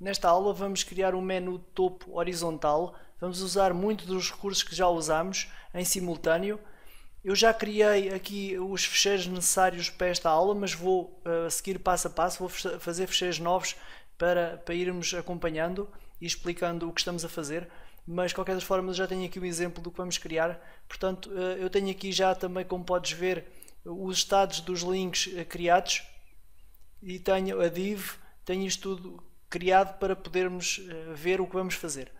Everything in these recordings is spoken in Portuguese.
Nesta aula vamos criar um menu topo horizontal, vamos usar muito dos recursos que já usamos em simultâneo. Eu já criei aqui os fecheiros necessários para esta aula, mas vou uh, seguir passo a passo, vou fazer fecheiros novos para, para irmos acompanhando e explicando o que estamos a fazer. Mas, de qualquer forma já tenho aqui um exemplo do que vamos criar. Portanto, uh, eu tenho aqui já também, como podes ver, os estados dos links eh, criados e tenho a div, tenho isto tudo criado para podermos eh, ver o que vamos fazer.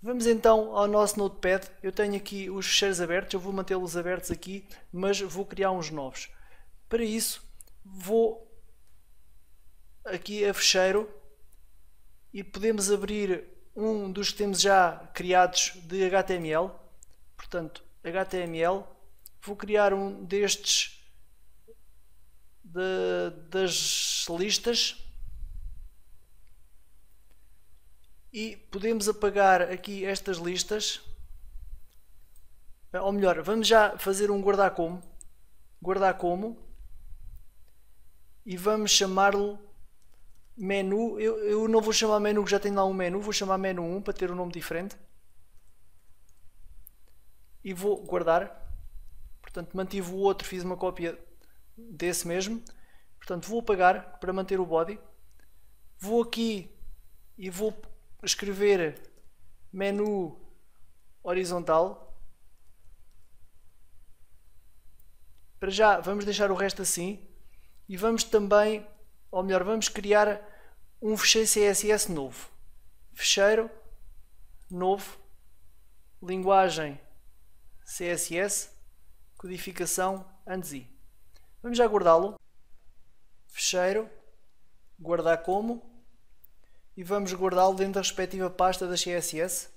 Vamos então ao nosso Notepad. Eu tenho aqui os fecheiros abertos, eu vou mantê-los abertos aqui, mas vou criar uns novos. Para isso, vou aqui a fecheiro e podemos abrir um dos que temos já criados de HTML. Portanto, HTML. Vou criar um destes de, das listas e podemos apagar aqui estas listas eh, ou melhor, vamos já fazer um guardar como guardar como e vamos chamar lo menu eu, eu não vou chamar menu que já tem lá um menu vou chamar menu 1 para ter um nome diferente e vou guardar portanto mantive o outro, fiz uma cópia desse mesmo portanto vou apagar para manter o body vou aqui e vou escrever menu horizontal. Para já vamos deixar o resto assim e vamos também, ou melhor, vamos criar um fecheiro CSS novo. Fecheiro novo, linguagem CSS, codificação antes Vamos já guardá-lo. Fecheiro, guardar como e vamos guardá-lo dentro da respectiva pasta da CSS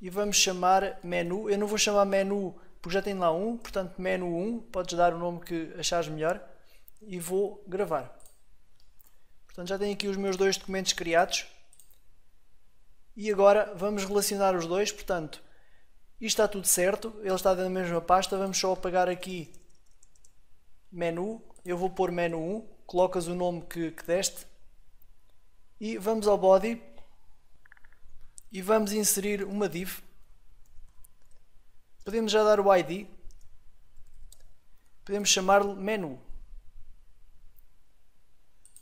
e vamos chamar menu, eu não vou chamar menu porque já tem lá um, portanto menu 1, podes dar o nome que achares melhor e vou gravar. Portanto já tenho aqui os meus dois documentos criados e agora vamos relacionar os dois, portanto isto está tudo certo, ele está dentro da mesma pasta, vamos só apagar aqui menu, eu vou pôr menu 1, colocas o nome que, que deste e vamos ao body e vamos inserir uma div. Podemos já dar o ID. Podemos chamar-lhe menu.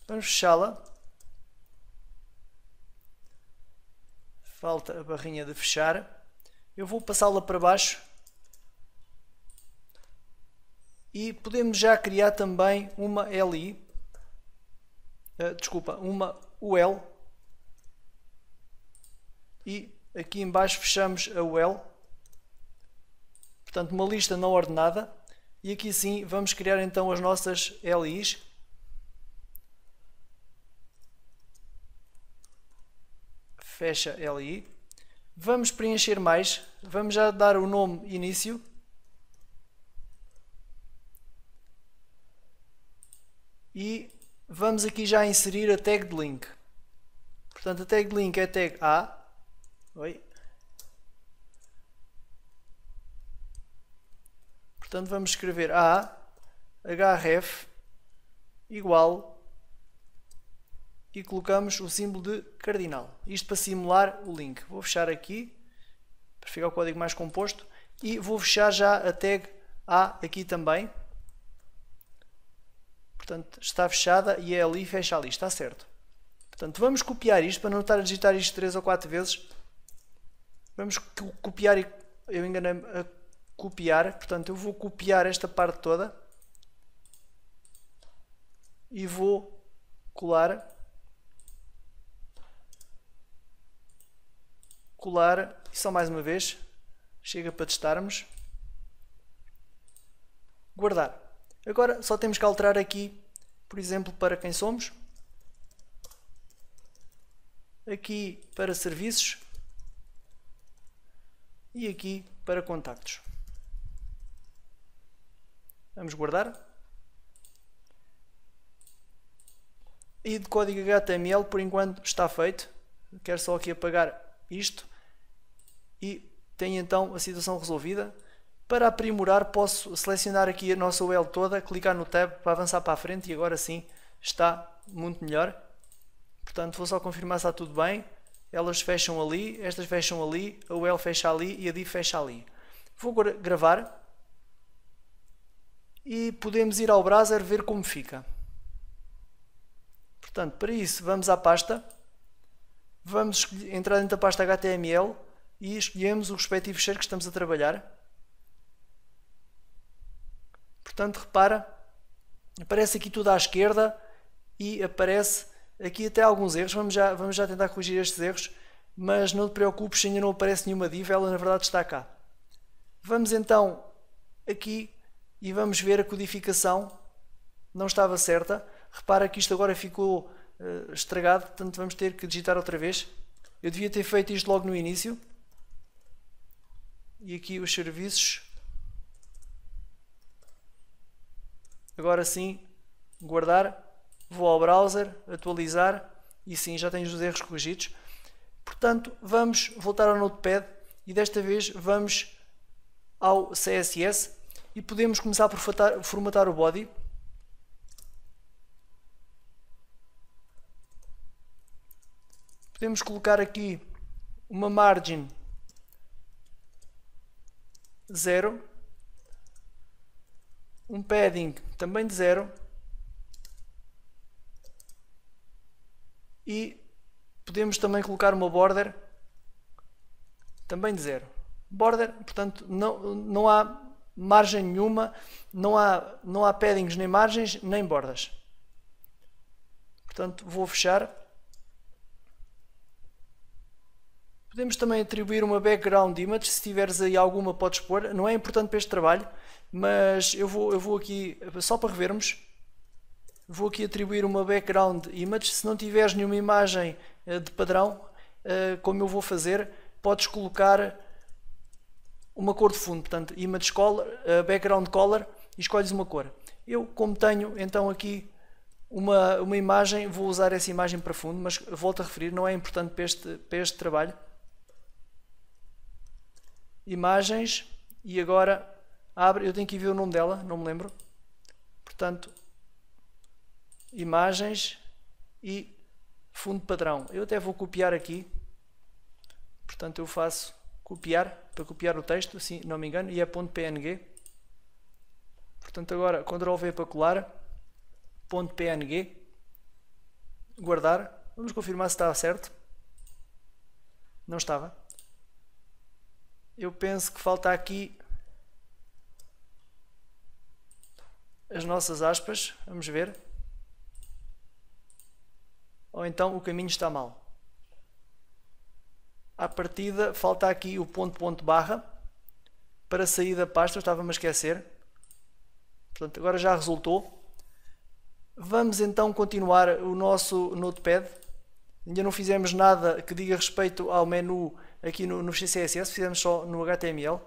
Vamos fechá-la. Falta a barrinha de fechar. Eu vou passá-la para baixo. E podemos já criar também uma LI. Uh, eh, desculpa, uma o L e aqui embaixo fechamos a UL. Portanto, uma lista não ordenada. E aqui sim vamos criar então as nossas LIs. Fecha LI. Vamos preencher mais. Vamos já dar o nome início. E vamos aqui já inserir a tag de link. Portanto, a tag de link é tag A. Oi. Portanto, vamos escrever A href igual e colocamos o símbolo de cardinal. Isto para simular o link. Vou fechar aqui para ficar o código mais composto e vou fechar já a tag A aqui também. Portanto, está fechada e é ali fecha ali, está certo. Portanto, vamos copiar isto para não estar a digitar isto 3 ou 4 vezes. Vamos copiar e eu enganei a copiar, portanto, eu vou copiar esta parte toda e vou colar colar e só mais uma vez chega para testarmos guardar Agora só temos que alterar aqui, por exemplo, para quem somos. Aqui para serviços. E aqui para contactos. Vamos guardar. E de código HTML por enquanto está feito. Quero só aqui apagar isto. E tenho então a situação resolvida. Para aprimorar, posso selecionar aqui a nossa UL toda, clicar no tab para avançar para a frente e agora sim está muito melhor. Portanto, vou só confirmar se está tudo bem. Elas fecham ali, estas fecham ali, a UL fecha ali e a DIF fecha ali. Vou gravar e podemos ir ao browser ver como fica. Portanto, para isso vamos à pasta, vamos entrar dentro da pasta HTML e escolhemos o respectivo share que estamos a trabalhar. Portanto, repara, aparece aqui tudo à esquerda e aparece aqui até alguns erros. Vamos já, vamos já tentar corrigir estes erros, mas não te preocupes, ainda não aparece nenhuma div, ela na verdade está cá. Vamos então aqui e vamos ver a codificação. Não estava certa. Repara que isto agora ficou uh, estragado, portanto vamos ter que digitar outra vez. Eu devia ter feito isto logo no início. E aqui os serviços Agora sim, guardar, vou ao browser, atualizar e sim, já tenho os erros corrigidos. Portanto, vamos voltar ao Notepad e desta vez vamos ao CSS e podemos começar por formatar o body. Podemos colocar aqui uma margem 0 um padding também de 0 e podemos também colocar uma border também de 0 border, portanto não, não há margem nenhuma não há, não há paddings nem margens nem bordas portanto vou fechar podemos também atribuir uma background image se tiveres aí alguma podes pôr, não é importante para este trabalho mas eu vou, eu vou aqui, só para revermos, vou aqui atribuir uma background image. Se não tiveres nenhuma imagem eh, de padrão, eh, como eu vou fazer, podes colocar uma cor de fundo. Portanto, image color, eh, background color e escolhes uma cor. Eu, como tenho então aqui uma, uma imagem, vou usar essa imagem para fundo, mas volto a referir, não é importante para este, para este trabalho. Imagens e agora abre, eu tenho que ver o nome dela, não me lembro. Portanto, imagens e fundo padrão. Eu até vou copiar aqui. Portanto, eu faço copiar, para copiar o texto, se não me engano, e é ponto .png. Portanto, agora Ctrl V é para colar, ponto .png, guardar. Vamos confirmar se está certo. Não estava. Eu penso que falta aqui as nossas aspas, vamos ver. Ou então o caminho está mal. À partida, falta aqui o ponto, ponto, barra. Para sair da pasta, estava-me a esquecer. Portanto, agora já resultou. Vamos então continuar o nosso Notepad. Ainda não fizemos nada que diga respeito ao menu aqui no, no CSS, fizemos só no HTML.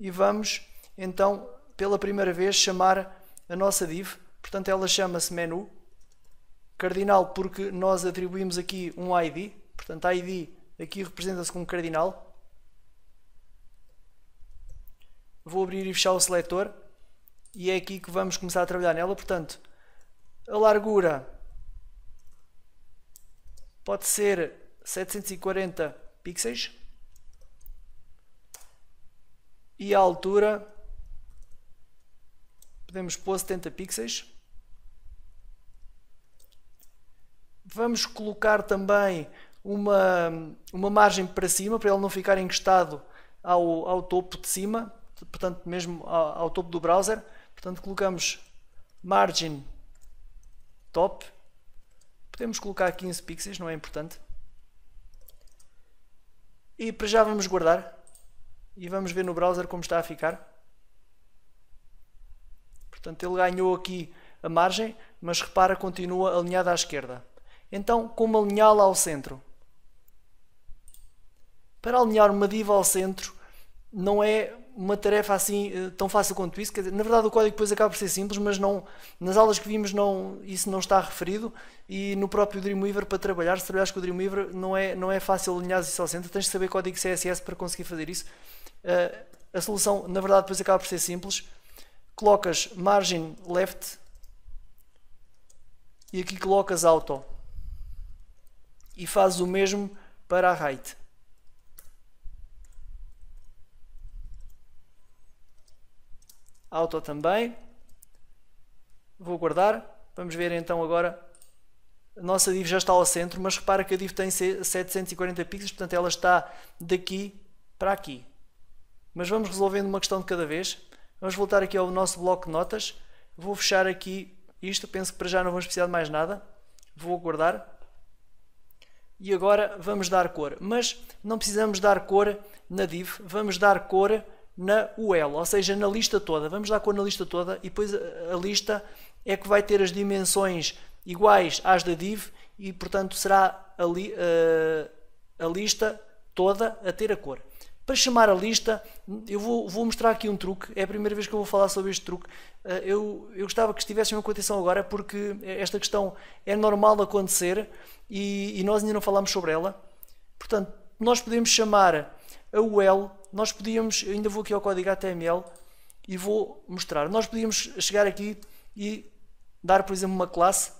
E vamos então pela primeira vez chamar a nossa div, portanto ela chama-se menu, cardinal porque nós atribuímos aqui um ID, portanto ID aqui representa-se como cardinal. Vou abrir e fechar o seletor e é aqui que vamos começar a trabalhar nela, portanto a largura pode ser 740 pixels e a altura podemos pôr 70 pixels. Vamos colocar também uma, uma margem para cima, para ele não ficar encostado ao, ao topo de cima, portanto, mesmo ao, ao topo do browser. Portanto, colocamos margin top. Podemos colocar 15 pixels, não é importante. E para já vamos guardar. E vamos ver no browser como está a ficar. Portanto, ele ganhou aqui a margem, mas repara, continua alinhada à esquerda. Então, como alinhá-la ao centro? Para alinhar uma diva ao centro não é uma tarefa assim eh, tão fácil quanto isso. Dizer, na verdade, o código depois acaba por ser simples, mas não, nas aulas que vimos não, isso não está referido. E no próprio Dreamweaver, para trabalhar, se trabalhares com o Dreamweaver, não é, não é fácil alinhar isso ao centro. Tens de saber código CSS para conseguir fazer isso. Eh, a solução, na verdade, depois acaba por ser simples colocas margin left e aqui colocas auto e fazes o mesmo para a right. Auto também. Vou guardar. Vamos ver então agora. A nossa div já está ao centro, mas repara que a div tem 740 pixels, portanto ela está daqui para aqui. Mas vamos resolvendo uma questão de cada vez. Vamos voltar aqui ao nosso bloco de notas. Vou fechar aqui isto. Penso que para já não vamos precisar de mais nada. Vou guardar. E agora vamos dar cor. Mas não precisamos dar cor na div. Vamos dar cor na UL, ou seja, na lista toda. Vamos dar cor na lista toda e depois a lista é que vai ter as dimensões iguais às da div e, portanto, será a, li, eh, a lista toda a ter a cor. Para chamar a lista, eu vou, vou, mostrar aqui um truque. É a primeira vez que eu vou falar sobre este truque. Eh, eu, eu gostava que estivessem com atenção agora, porque esta questão é normal acontecer e, e nós ainda não falámos sobre ela. Portanto, nós podemos chamar a UL, nós podíamos, ainda vou aqui ao código HTML e vou mostrar. Nós podíamos chegar aqui e dar, por exemplo, uma classe,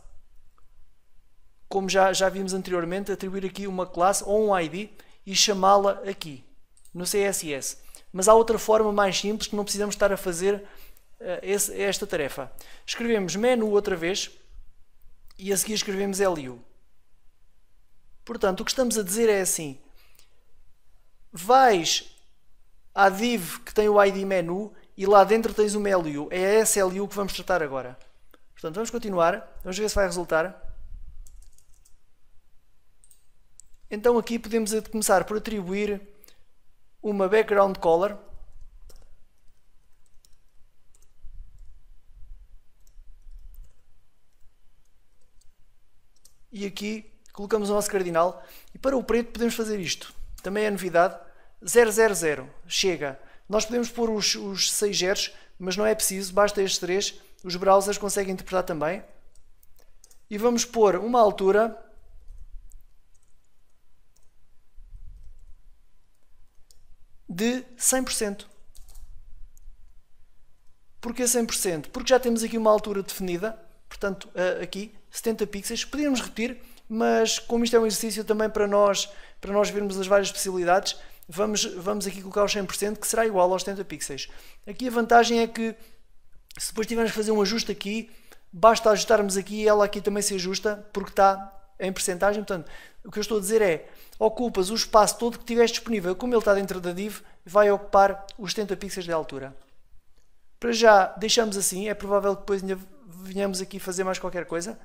como já, já vimos anteriormente, atribuir aqui uma classe ou um ID e chamá-la aqui no CSS. Mas há outra forma mais simples que não precisamos estar a fazer eh, esta tarefa. Escrevemos menu outra vez e a seguir escrevemos LU. Portanto, o que estamos a dizer é assim: vais à div que tem o id menu e lá dentro tens uma LU. É a SLU que vamos tratar agora. Portanto, vamos continuar, vamos ver se vai resultar. Então aqui podemos começar por atribuir uma background color e aqui colocamos o nosso cardinal e para o preto podemos fazer isto também é novidade 000 chega nós podemos pôr os, os 6 zeros mas não é preciso, basta estes três os browsers conseguem interpretar também e vamos pôr uma altura de 100%. Porquê 100%? Porque já temos aqui uma altura definida, portanto, eh, aqui, 70 pixels. Podíamos repetir, mas como isto é um exercício também para nós, para nós vermos as várias possibilidades, vamos, vamos aqui colocar os 100%, que será igual aos 70 pixels. Aqui a vantagem é que, se depois tivermos que fazer um ajuste aqui, basta ajustarmos aqui e ela aqui também se ajusta, porque está em percentagem, portanto, o que eu estou a dizer é, ocupas o espaço todo que tiveste disponível. Como ele está dentro da div, vai ocupar os 70 pixels de altura. Para já, deixamos assim. É provável que depois venhamos aqui fazer mais qualquer coisa.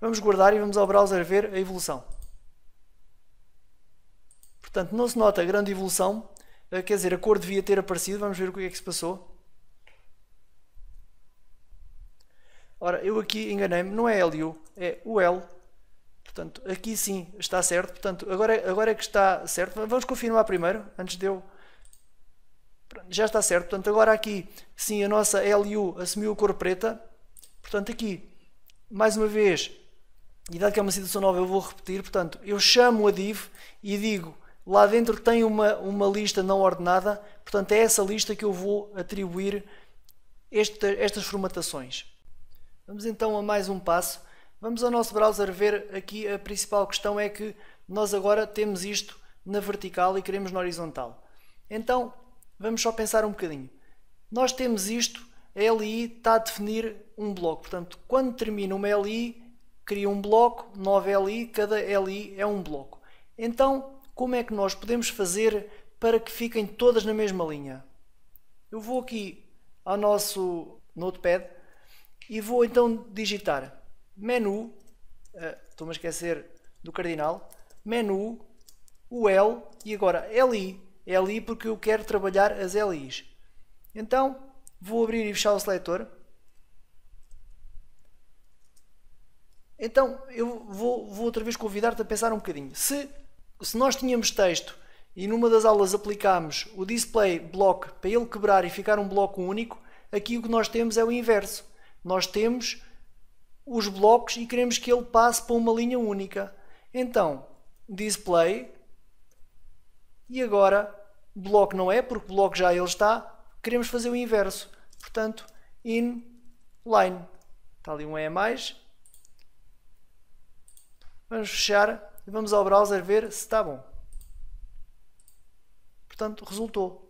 Vamos guardar e vamos ao browser ver a evolução. Portanto, não se nota a grande evolução. Eh, quer dizer, a cor devia ter aparecido. Vamos ver o que é que se passou. Ora, eu aqui enganei-me. Não é LU, é UL. Portanto, aqui sim está certo. Portanto, agora, agora é que está certo. Vamos confirmar primeiro, antes de eu. Já está certo. Portanto, agora aqui sim a nossa LU assumiu a cor preta. Portanto, aqui, mais uma vez, e dado que é uma situação nova, eu vou repetir. Portanto, eu chamo a div e digo lá dentro tem uma, uma lista não ordenada. Portanto, é essa lista que eu vou atribuir esta, estas formatações. Vamos então a mais um passo Vamos ao nosso browser ver aqui a principal questão é que nós agora temos isto na vertical e queremos na horizontal. Então, vamos só pensar um bocadinho. Nós temos isto, a LI está a definir um bloco. Portanto, quando termina uma LI, cria um bloco, 9 LI, cada LI é um bloco. Então, como é que nós podemos fazer para que fiquem todas na mesma linha? Eu vou aqui ao nosso Notepad e vou então digitar menu, uh, estou-me a esquecer do cardinal, menu, o L e agora LI. LI porque eu quero trabalhar as LIs. Então, vou abrir e fechar o seletor. Então, eu vou, vou outra vez convidar-te a pensar um bocadinho. Se, se nós tínhamos texto e numa das aulas aplicámos o display block para ele quebrar e ficar um bloco único, aqui o que nós temos é o inverso. Nós temos os blocos e queremos que ele passe para uma linha única. Então, display e agora bloco não é, porque bloco já ele está, queremos fazer o inverso. Portanto, inline. Está ali um E a mais. Vamos fechar e vamos ao browser ver se está bom. Portanto, resultou.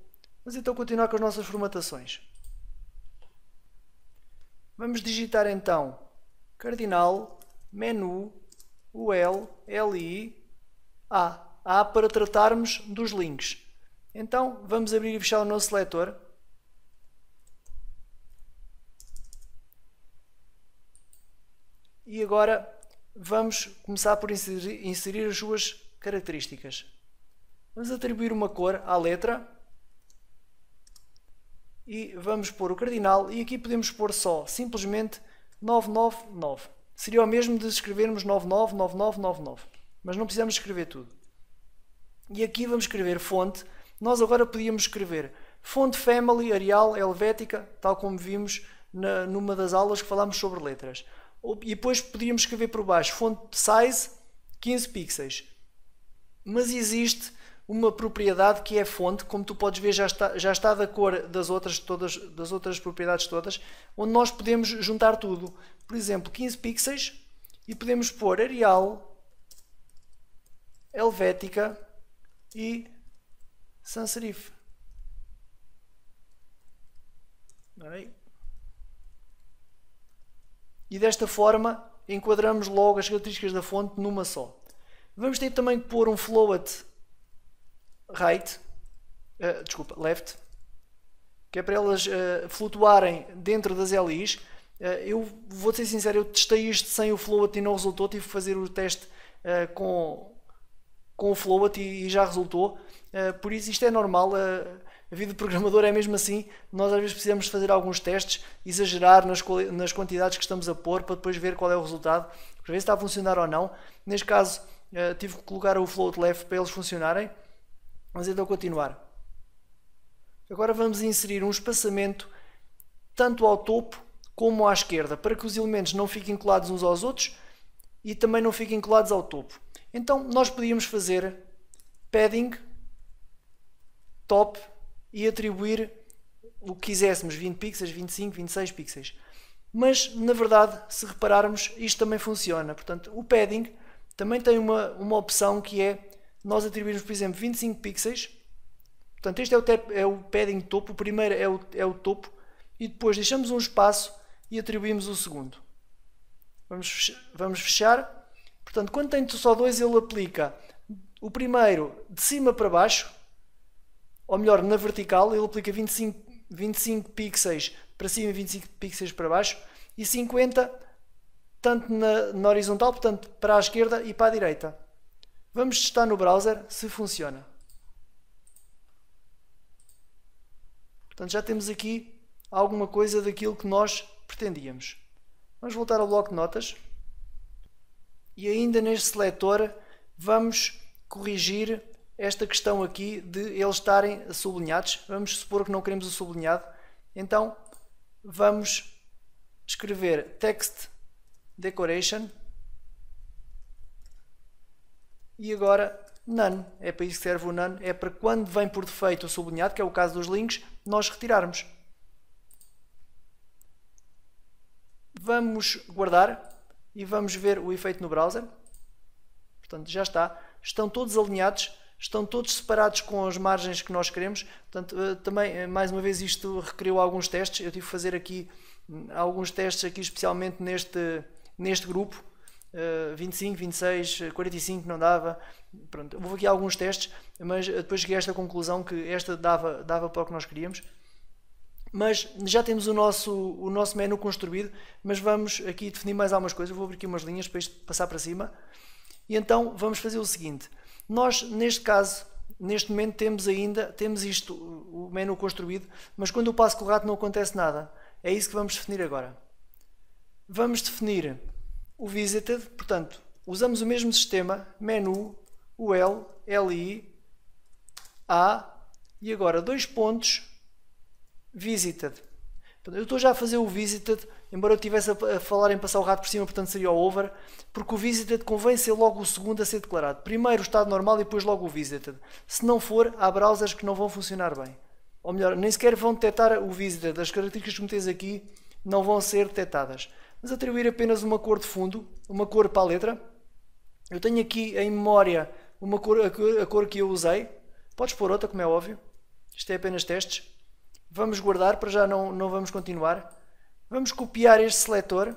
Mas então continuar com as nossas formatações. Vamos digitar então cardinal, menu, UL, LI, A. A para tratarmos dos links. Então, vamos abrir e fechar o nosso seletor. E agora vamos começar por inserir, inserir as suas características. Vamos atribuir uma cor à letra e vamos pôr o cardinal e aqui podemos pôr só simplesmente 999. Seria o mesmo de escrevermos 999999. Mas não precisamos escrever tudo. E aqui vamos escrever fonte. Nós agora podíamos escrever fonte family, Arial, Helvética, tal como vimos na, numa das aulas que falámos sobre letras. E depois podíamos escrever por baixo fonte size 15 pixels. Mas existe uma propriedade que é fonte, como tu podes ver, já está, já está da cor das outras, todas, das outras propriedades todas, onde nós podemos juntar tudo. Por exemplo, 15 pixels e podemos pôr Arial, Helvética e Sans Serif. É? E desta forma enquadramos logo as características da fonte numa só. Vamos ter também que pôr um float right, uh, desculpa, left, que é para elas uh, flutuarem dentro das LIs. Uh, eh, eu vou ser sincero, eu testei isto sem o float e não resultou, tive que fazer o teste com, com o float e, e já resultou. por isso isto é normal. A vida de programador é mesmo assim. Nós às vezes precisamos fazer alguns testes, exagerar nas, nas quantidades que estamos a pôr para depois ver qual é o resultado, para ver se está a funcionar ou não. Neste caso, uh, tive que colocar o float left para eles funcionarem. Vamos então continuar. Agora vamos inserir um espaçamento tanto ao topo como à esquerda, para que os elementos não fiquem colados uns aos outros e também não fiquem colados ao topo. Então nós podíamos fazer padding, top e atribuir o que quiséssemos, 20 pixels, 25, 26 pixels. Mas, na verdade, se repararmos, isto também funciona. Portanto, o padding também tem uma, uma opção que é nós atribuímos por exemplo, 25 pixels. Portanto, este é o, é o padding topo, o primeiro é o, é o topo, e depois deixamos um espaço e atribuímos o segundo. Vamos fechar. Vamos fechar. Portanto, quando tem só dois, ele aplica o primeiro de cima para baixo, ou melhor, na vertical, ele aplica 25, 25 pixels para cima e 25 pixels para baixo, e 50 tanto na, na horizontal, portanto, para a esquerda e para a direita. Vamos testar no browser se funciona. Portanto, já temos aqui alguma coisa daquilo que nós pretendíamos. Vamos voltar ao bloco de notas. E ainda neste seletor vamos corrigir esta questão aqui de eles estarem sublinhados. Vamos supor que não queremos o sublinhado. Então vamos escrever text decoration e agora none. É para isso que serve o none, é para quando vem por defeito o sublinhado, que é o caso dos links, nós retirarmos. Vamos guardar e vamos ver o efeito no browser. Portanto, já está. Estão todos alinhados, estão todos separados com as margens que nós queremos. Portanto, eh, também, eh, mais uma vez, isto requeriu alguns testes. Eu tive que fazer aqui hum, alguns testes, aqui especialmente neste, neste grupo 25, 26, 45 não dava. Pronto, houve aqui alguns testes, mas eh, depois cheguei a esta conclusão que esta dava, dava para o que nós queríamos. Mas já temos o nosso, o nosso menu construído, mas vamos aqui definir mais algumas coisas. vou abrir aqui umas linhas para isto passar para cima. E então vamos fazer o seguinte. Nós, neste caso, neste momento temos ainda, temos isto, o menu construído, mas quando eu passo com o rato não acontece nada. É isso que vamos definir agora. Vamos definir o visited, portanto, usamos o mesmo sistema, menu, o L, LI, A e agora dois pontos, visited. Eu estou já a fazer o visited, embora eu estivesse a falar em passar o rato por cima, portanto seria o over, porque o visited convém ser logo o segundo a ser declarado. Primeiro o estado normal e depois logo o visited. Se não for, há browsers que não vão funcionar bem. Ou melhor, nem sequer vão detectar o visited. As características que metes aqui não vão ser detectadas mas atribuir apenas uma cor de fundo, uma cor para a letra. Eu tenho aqui em memória uma cor, a, cor, que eu usei. Podes pôr outra, como é óbvio. Isto é apenas testes. Vamos guardar, para já não, não vamos continuar. Vamos copiar este seletor.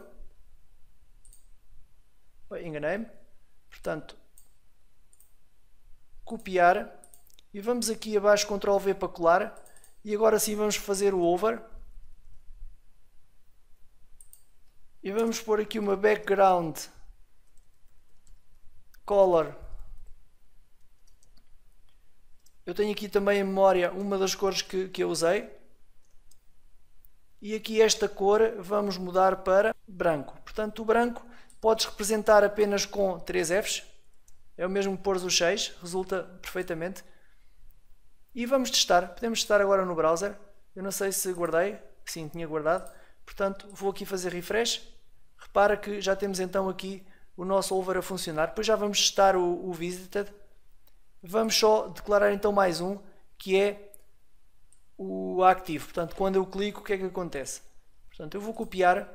Enganei-me. Portanto, copiar. E vamos aqui abaixo, Ctrl V para colar. E agora sim vamos fazer o over. e vamos pôr aqui uma background color eu tenho aqui também em memória uma das cores que, que eu usei e aqui esta cor vamos mudar para branco portanto o branco podes representar apenas com 3 Fs é o mesmo que pôr os 6 resulta perfeitamente e vamos testar podemos testar agora no browser eu não sei se guardei sim, tinha guardado portanto vou aqui fazer refresh para que já temos então aqui o nosso over a funcionar. Depois já vamos testar o, o visited. Vamos só declarar então mais um, que é o active. Portanto, quando eu clico, o que é que acontece? Portanto, eu vou copiar,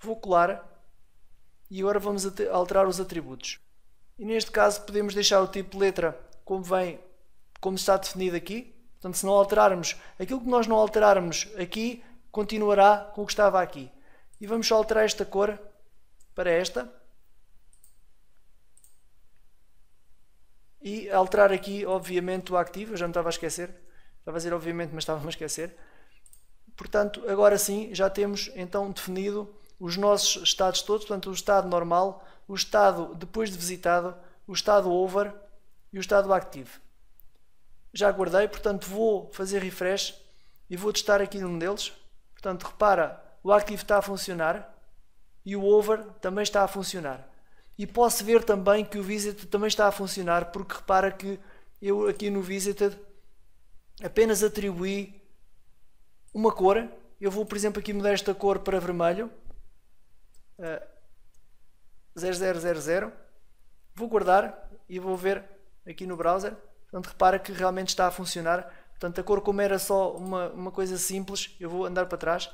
vou colar e agora vamos alterar os atributos. E neste caso podemos deixar o tipo de letra como vem, como está definido aqui. Portanto, se não alterarmos, aquilo que nós não alterarmos aqui, continuará com o que estava aqui. E vamos só alterar esta cor para esta. E alterar aqui, obviamente, o active Eu já me estava a esquecer. Estava a dizer obviamente, mas estava-me a esquecer. Portanto, agora sim, já temos então definido os nossos estados todos. Portanto, o estado normal, o estado depois de visitado, o estado over e o estado active. Já guardei, portanto, vou fazer refresh e vou testar aqui um deles. Portanto, repara o active está a funcionar e o over também está a funcionar. E posso ver também que o visited também está a funcionar, porque repara que eu aqui no visited apenas atribuí uma cor. Eu vou, por exemplo, aqui mudar esta cor para vermelho. Uh, eh, 0000. Vou guardar e vou ver aqui no browser. Portanto, repara que realmente está a funcionar. Portanto, a cor como era só uma, uma coisa simples, eu vou andar para trás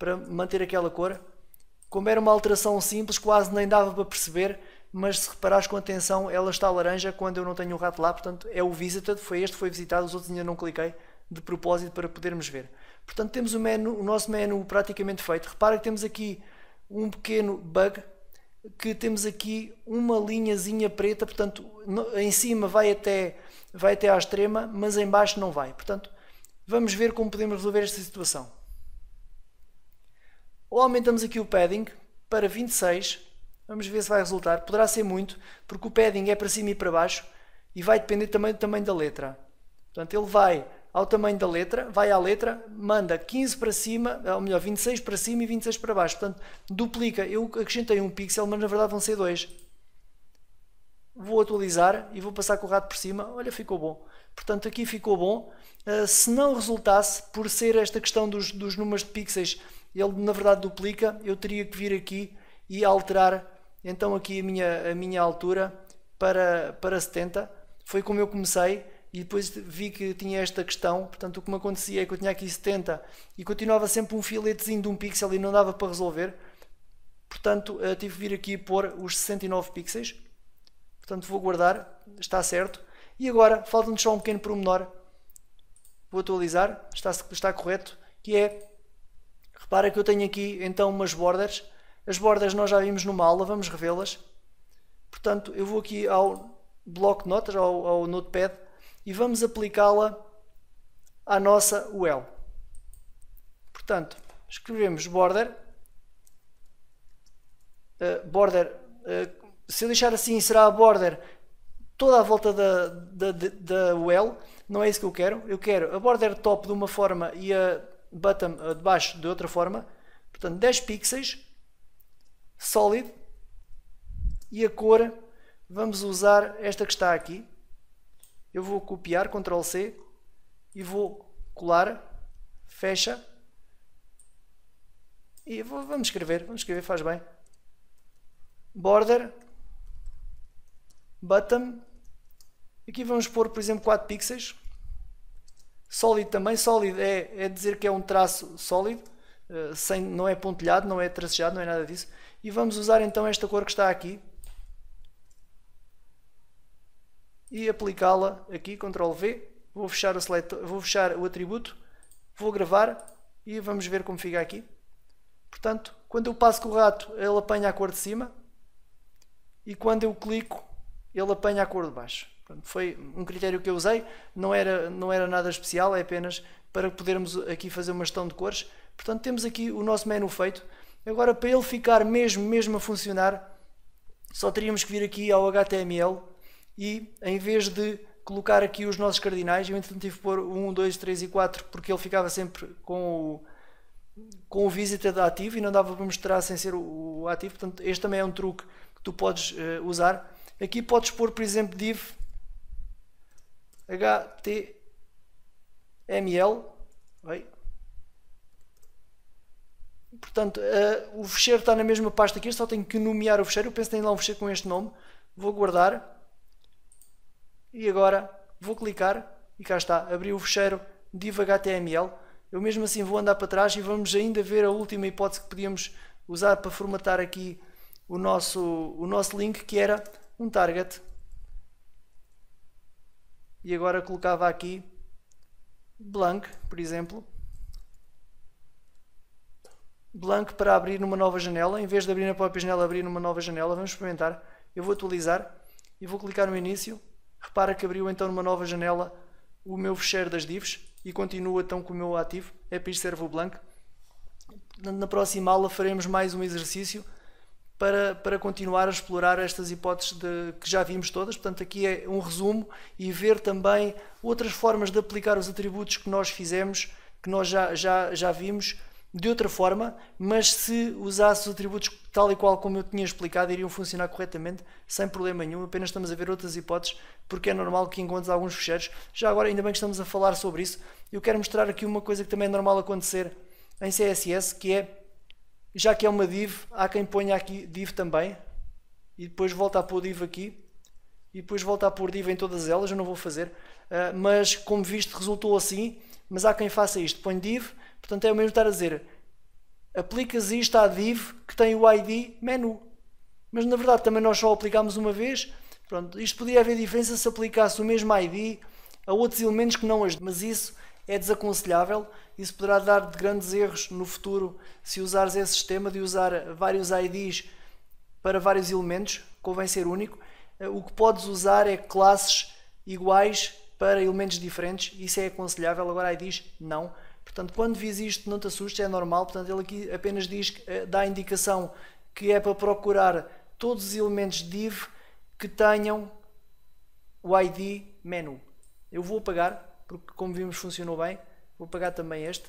para manter aquela cor. Como era uma alteração simples, quase nem dava para perceber, mas se reparares com atenção, ela está laranja quando eu não tenho o rato lá, portanto é o visited, foi este, foi visitado, os outros ainda não cliquei, de propósito para podermos ver. Portanto temos o, menu, o nosso menu praticamente feito. Repara que temos aqui um pequeno bug, que temos aqui uma linhazinha preta, portanto em cima vai até, vai até à extrema, mas em baixo não vai. Portanto, vamos ver como podemos resolver esta situação. Ou aumentamos aqui o padding para 26. Vamos ver se vai resultar. Poderá ser muito, porque o padding é para cima e para baixo e vai depender também do tamanho da letra. Portanto, ele vai ao tamanho da letra, vai à letra, manda 15 para cima, ou melhor, 26 para cima e 26 para baixo. Portanto, duplica. Eu acrescentei um pixel, mas na verdade vão ser dois. Vou atualizar e vou passar com o rato por cima. Olha, ficou bom. Portanto, aqui ficou bom. Uh, se não resultasse, por ser esta questão dos, dos números de pixels ele na verdade duplica, eu teria que vir aqui e alterar então aqui a minha, a minha altura para, para 70. Foi como eu comecei e depois vi que tinha esta questão, portanto o que me acontecia é que eu tinha aqui 70 e continuava sempre um filetezinho de um pixel e não dava para resolver. Portanto, eh, tive que vir aqui pôr os 69 pixels. Portanto, vou guardar, está certo. E agora, falta-nos só um pequeno promenor. Vou atualizar, está, está correto, que é Repara que eu tenho aqui então umas borders. As borders nós já vimos numa aula, vamos revê-las. Portanto, eu vou aqui ao bloco de notas, ao, ao notepad, e vamos aplicá-la à nossa UL. Portanto, escrevemos border, uh, border, uh, se eu deixar assim será a border toda a volta da, da, da, UL, não é isso que eu quero, eu quero a border top de uma forma e a eh, debaixo de outra forma. Portanto, 10 pixels, sólido, e a cor, vamos usar esta que está aqui. Eu vou copiar, Ctrl C, e vou colar, fecha, e vou, vamos escrever, vamos escrever, faz bem. Border, button, aqui vamos pôr, por exemplo, 4 pixels, Sólido também, sólido é, é dizer que é um traço sólido, eh, sem, não é pontilhado, não é tracejado, não é nada disso. E vamos usar então esta cor que está aqui e aplicá-la aqui, Ctrl V. Vou fechar, o selector, vou fechar o atributo, vou gravar e vamos ver como fica aqui. Portanto, quando eu passo com o rato, ele apanha a cor de cima e quando eu clico, ele apanha a cor de baixo. Foi um critério que eu usei, não era, não era nada especial, é apenas para podermos aqui fazer uma gestão de cores. Portanto, temos aqui o nosso menu feito. Agora, para ele ficar mesmo, mesmo a funcionar, só teríamos que vir aqui ao HTML e, em vez de colocar aqui os nossos cardinais, eu entretanto tive que pôr 1, 2, 3 e 4, porque ele ficava sempre com o, com o visited ativo e não dava para mostrar sem ser o, o ativo. Portanto, este também é um truque que tu podes uh, usar. Aqui podes pôr, por exemplo, div HTML. Vai. Portanto, uh, o fecheiro está na mesma pasta que este, só tenho que nomear o fecheiro. Eu penso que tem lá um fecheiro com este nome. Vou guardar. E agora vou clicar e cá está. Abri o fecheiro div HTML. Eu mesmo assim vou andar para trás e vamos ainda ver a última hipótese que podíamos usar para formatar aqui o nosso, o nosso link, que era um target e agora colocava aqui blank, por exemplo. Blank para abrir numa nova janela. Em vez de abrir na própria janela, abrir numa nova janela. Vamos experimentar. Eu vou atualizar e vou clicar no início. Repara que abriu então numa nova janela o meu fecheiro das divs e continua então com o meu ativo. É para isto serve o blank. Na próxima aula faremos mais um exercício para, para continuar a explorar estas hipóteses de, que já vimos todas. Portanto, aqui é um resumo e ver também outras formas de aplicar os atributos que nós fizemos, que nós já, já, já vimos, de outra forma, mas se usasse os atributos tal e qual como eu tinha explicado, iriam funcionar corretamente, sem problema nenhum. Apenas estamos a ver outras hipóteses, porque é normal que encontres alguns fecheiros. Já agora, ainda bem que estamos a falar sobre isso, eu quero mostrar aqui uma coisa que também é normal acontecer em CSS, que é já que é uma div, há quem ponha aqui div também e depois volta a pôr div aqui e depois volta a pôr div em todas elas, eu não vou fazer, ah, mas como visto resultou assim, mas há quem faça isto, põe div, portanto é o mesmo estar a dizer aplicas isto à div que tem o id menu, mas na verdade também nós só aplicámos uma vez, pronto, isto podia haver diferença se aplicasse o mesmo id a outros elementos que não as, mas isso é desaconselhável. Isso poderá dar grandes erros no futuro se usares esse sistema de usar vários IDs para vários elementos, convém ser único. Eh, o que podes usar é classes iguais para elementos diferentes, isso é aconselhável. Agora IDs, não. Portanto, quando vis isto, não te assustes, é normal. Portanto, ele aqui apenas diz, eh, dá a indicação que é para procurar todos os elementos div que tenham o ID menu. Eu vou apagar porque como vimos funcionou bem. Vou pagar também este.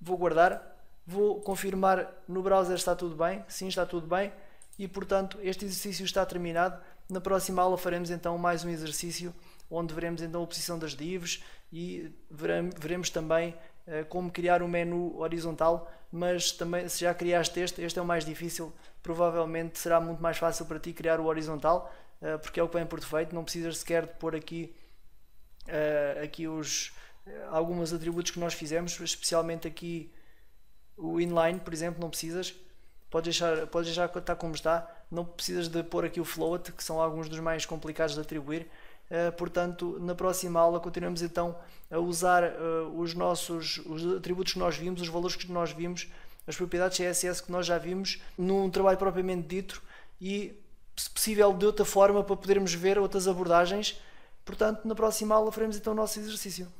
Vou guardar. Vou confirmar no browser está tudo bem. Sim, está tudo bem. E portanto, este exercício está terminado. Na próxima aula faremos então mais um exercício onde veremos então a posição das divs e veremos também eh, como criar um menu horizontal, mas também se já criaste este, este é o mais difícil, provavelmente será muito mais fácil para ti criar o horizontal, eh, porque é o que vem por defeito, não precisas sequer de pôr aqui uh, aqui os eh, alguns atributos que nós fizemos, especialmente aqui o inline, por exemplo, não precisas. Podes deixar, podes deixar tá como está, não precisas de pôr aqui o float, que são alguns dos mais complicados de atribuir. Uh, portanto, na próxima aula continuamos então a usar uh, os nossos os atributos que nós vimos, os valores que nós vimos, as propriedades CSS que nós já vimos num trabalho propriamente dito e, se possível, de outra forma para podermos ver outras abordagens Portanto, na próxima aula faremos então o nosso exercício.